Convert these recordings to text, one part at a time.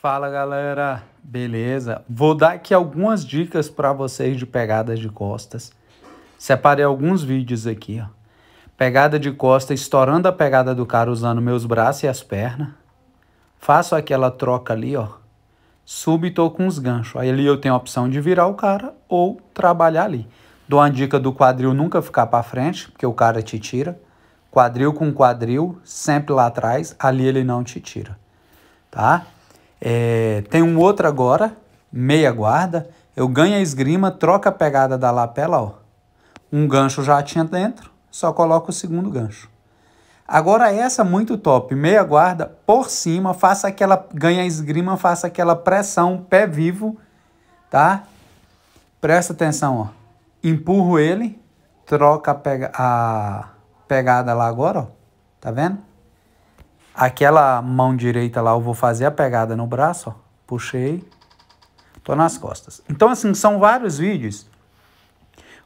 Fala galera, beleza? Vou dar aqui algumas dicas para vocês de pegadas de costas. Separei alguns vídeos aqui, ó. Pegada de costa, estourando a pegada do cara usando meus braços e as pernas. Faço aquela troca ali, ó. subitou com os ganchos. Aí ali eu tenho a opção de virar o cara ou trabalhar ali. Dou uma dica do quadril nunca ficar para frente, porque o cara te tira. Quadril com quadril, sempre lá atrás, ali ele não te tira, tá? É, tem um outro agora, meia guarda. Eu ganho a esgrima, troca a pegada da lapela, ó. Um gancho já tinha dentro, só coloca o segundo gancho. Agora essa muito top, meia guarda por cima, faça aquela ganha esgrima, faça aquela pressão, pé vivo, tá? Presta atenção, ó. Empurro ele, troca a, pega, a pegada lá agora, ó. Tá vendo? Aquela mão direita lá eu vou fazer a pegada no braço, ó. Puxei, tô nas costas. Então, assim, são vários vídeos.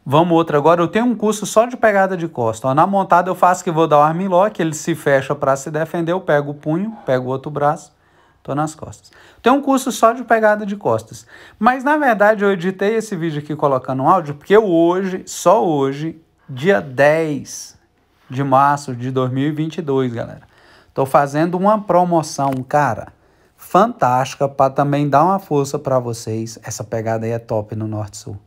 Vamos outro agora. Eu tenho um curso só de pegada de costa. Ó, na montada eu faço que vou dar o armlock, ele se fecha para se defender, eu pego o punho, pego o outro braço, tô nas costas. Tem um curso só de pegada de costas. Mas na verdade eu editei esse vídeo aqui colocando um áudio, porque eu hoje, só hoje, dia 10 de março de 2022, galera. Estou fazendo uma promoção, cara, fantástica para também dar uma força para vocês. Essa pegada aí é top no Norte Sul.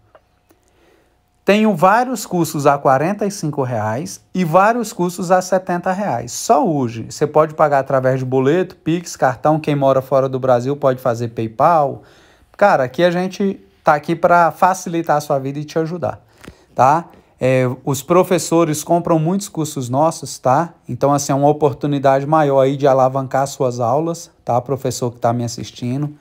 Tenho vários cursos a R$ reais e vários cursos a R$ reais. Só hoje. Você pode pagar através de boleto, Pix, cartão. Quem mora fora do Brasil pode fazer PayPal. Cara, aqui a gente tá aqui para facilitar a sua vida e te ajudar, tá? É, os professores compram muitos cursos nossos, tá? Então, assim, é uma oportunidade maior aí de alavancar suas aulas, tá? Professor que está me assistindo,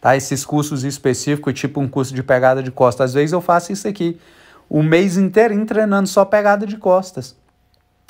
tá? Esses cursos específicos, tipo um curso de pegada de costas. Às vezes eu faço isso aqui, o mês inteiro treinando só pegada de costas.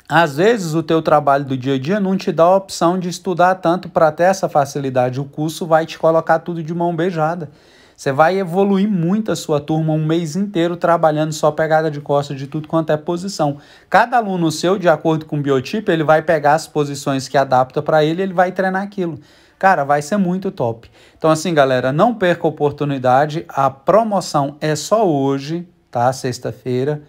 Às vezes o teu trabalho do dia a dia não te dá a opção de estudar tanto para ter essa facilidade. O curso vai te colocar tudo de mão beijada. Você vai evoluir muito a sua turma um mês inteiro trabalhando só pegada de costas de tudo quanto é posição. Cada aluno seu, de acordo com o biotipo, ele vai pegar as posições que adapta para ele, ele vai treinar aquilo. Cara, vai ser muito top. Então assim, galera, não perca a oportunidade. A promoção é só hoje, tá? Sexta-feira.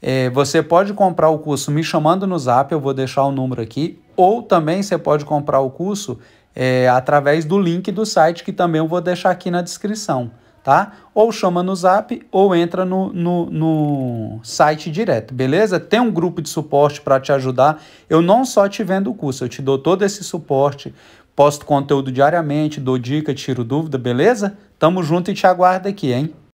É, você pode comprar o curso me chamando no Zap, eu vou deixar o número aqui, ou também você pode comprar o curso é, através do link do site que também eu vou deixar aqui na descrição, tá? Ou chama no zap ou entra no, no, no site direto, beleza? Tem um grupo de suporte para te ajudar. Eu não só te vendo o curso, eu te dou todo esse suporte, posto conteúdo diariamente, dou dica, tiro dúvida, beleza? Tamo junto e te aguardo aqui, hein?